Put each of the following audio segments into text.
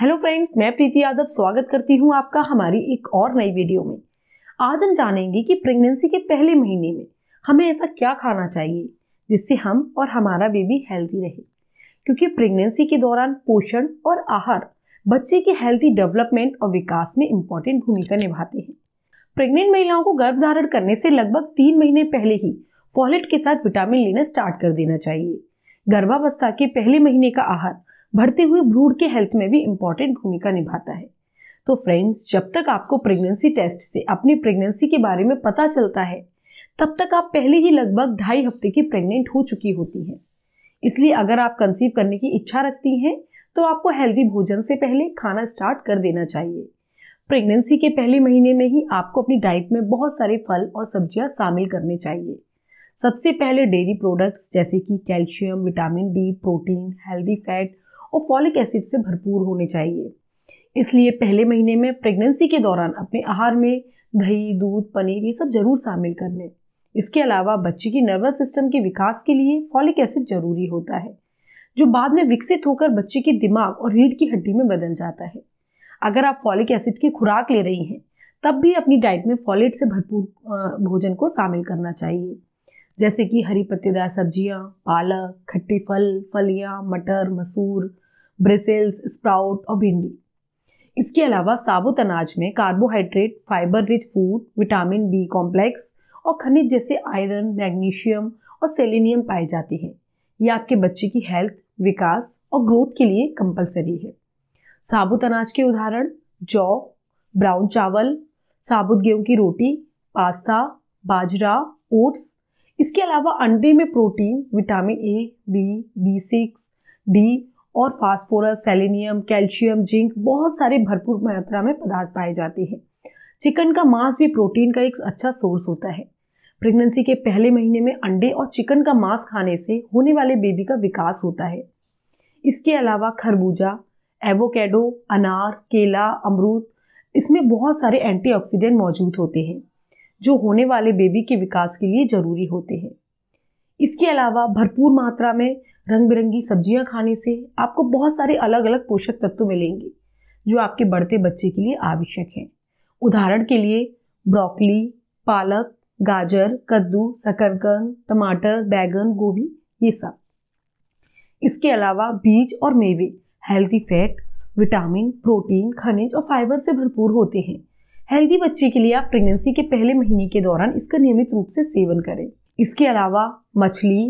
hello friends मैं प्रीति यादव स्वागत करती हूँ आपका हमारी एक और नई वीडियो में आज हम जानेंगे कि प्रेगनेंसी के पहले महीने में हमें ऐसा क्या खाना चाहिए जिससे हम और हमारा बेबी हेल्दी रहे क्योंकि प्रेगनेंसी के दौरान पोषण और आहार बच्चे के हेल्थी डेवलपमेंट और विकास में इम्पोर्टेंट भूमिका निभाते हैं प्रेग्नेंट महिलाओं को गर्भधारण करने से लगभग तीन महीने पहले ही फॉलेट के साथ विटामिन लेना स्टार्ट कर देना चाहिए गर्भावस्था के पहले महीने का आहार बढ़ते हुए भ्रूण के हेल्थ में भी इम्पोर्टेंट भूमिका निभाता है तो फ्रेंड्स जब तक आपको प्रेगनेंसी टेस्ट से अपनी प्रेगनेंसी के बारे में पता चलता है तब तक आप पहले ही लगभग ढाई हफ्ते की प्रेग्नेंट हो चुकी होती हैं इसलिए अगर आप कंसीव करने की इच्छा रखती हैं तो आपको हेल्दी भोजन से पहले खाना स्टार्ट कर देना चाहिए प्रेगनेंसी के पहले महीने में ही आपको अपनी डाइट में बहुत सारे फल और सब्जियां शामिल करने चाहिए सबसे पहले डेयरी प्रोडक्ट्स जैसे कि calcium vitamin D protein healthy fat और फॉलिक एसिड से भरपूर होने चाहिए इसलिए पहले महीने में प्रेगनेंसी के दौरान अपने आहार में दही दूध पनीर ये सब जरूर शामिल कर लें इसके अलावा बच्चे की नर्वस सिस्टम के विकास के लिए फॉलिक एसिड जरूरी होता है जो बाद में विकसित होकर बच्चे के दिमाग और रीढ़ की हड्डी में बदल जाता है अगर आप फॉलिक एसिड की खुराक ले रही हैं तब भी अपनी डाइट में फॉलेट से भरपूर भोजन को शामिल करना चाहिए जैसे कि हरी पत्तेदार सब्जियां पालक खट्टे फल फलियां मटर मसूर ब्रिसेल्स स्प्राउट और भिंडी इसके अलावा साबुत अनाज में carbohydrate fibre rich food vitamin B complex और खनिज जैसे आयरन मैग्नीशियम और सेलेनियम पाए जाती हैं ये आपके बच्चे की हेल्थ विकास और ग्रोथ के लिए कंपलसरी है साबुत अनाज के उदाहरण जौ ब्राउन चावल साबुत गेहूं की रोटी पास्ता बाजरा ओट्स इसके अलावा अंडे में protein vitamin A B B six D और फास्फोरस सेलेनियम कैल्शियम जिंक बहुत सारे भरपूर मात्रा में पदार्थ पाए जाते हैं चिकन का मांस भी प्रोटीन का एक अच्छा सोर्स होता है प्रेगनेंसी के पहले महीने में अंडे और चिकन का मांस खाने से होने वाले बेबी का विकास होता है इसके अलावा खरबूजा एवोकेडो अनार केला अमरूद इसमें बहुत सारे एंटीऑक्सीडेंट मौजूद होते हैं जो होने वाले बेबी के विकास के लिए ज़रूरी होते हैं इसके अलावा भरपूर मात्रा में रंग बिरंगी सब्जियां खाने से आपको बहुत सारे अलग अलग पोषक तत्व मिलेंगे जो आपके बढ़ते बच्चे के लिए आवश्यक हैं उदाहरण के लिए ब्रोकली पालक गाजर कद्दू शकरकंद टमाटर बैगन गोभी ये सब इसके अलावा बीज और मेवे हेल्दी फैट विटामिन प्रोटीन खनिज और फाइबर से भरपूर होते हैं हेल्दी बच्चे के लिए आप प्रेगनेंसी के पहले महीने के दौरान इसका नियमित रूप से सेवन करें इसके अलावा मछली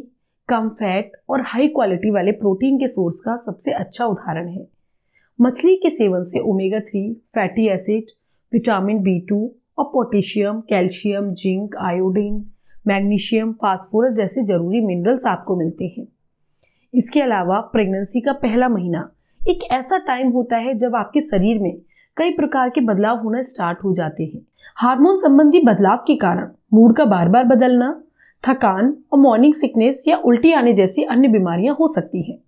कम फैट और हाई क्वालिटी वाले प्रोटीन के सोर्स का सबसे अच्छा उदाहरण है मछली के सेवन से omega three fatty acid vitamin B two और potassium calcium zinc iodine magnesium phosphorus जैसे जरूरी मिनरल्स आपको मिलते हैं इसके अलावा प्रेगनेंसी का पहला महीना एक ऐसा टाइम होता है जब आपके शरीर में कई प्रकार के बदलाव होना स्टार्ट हो जाते हैं हार्मोन संबंधी बदलाव के कारण मूड का बार बार बदलना थकान और मॉर्निंग सिकनेस या उल्टी आने जैसी अन्य बीमारियां हो सकती हैं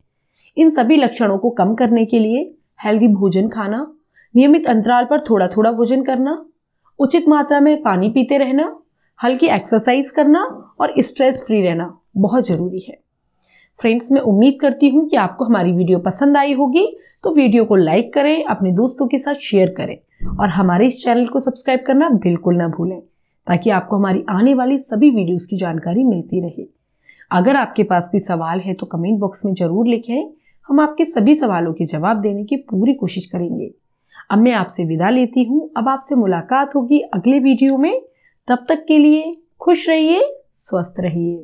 इन सभी लक्षणों को कम करने के लिए हेल्दी भोजन खाना नियमित अंतराल पर थोड़ा थोड़ा भोजन करना उचित मात्रा में पानी पीते रहना हल्की एक्सरसाइज करना और स्ट्रेस फ्री रहना बहुत ज़रूरी है फ्रेंड्स मैं उम्मीद करती हूँ कि आपको हमारी वीडियो पसंद आई होगी तो वीडियो को लाइक करें अपने दोस्तों के साथ शेयर करें और हमारे इस चैनल को सब्सक्राइब करना बिल्कुल ना भूलें ताकि आपको हमारी आने वाली सभी वीडियोस की जानकारी मिलती रहे अगर आपके पास भी सवाल है तो कमेंट बॉक्स में ज़रूर लिखें हम आपके सभी सवालों के जवाब देने की पूरी कोशिश करेंगे अब मैं आपसे विदा लेती हूँ अब आपसे मुलाकात होगी अगले वीडियो में तब तक के लिए खुश रहिए स्वस्थ रहिए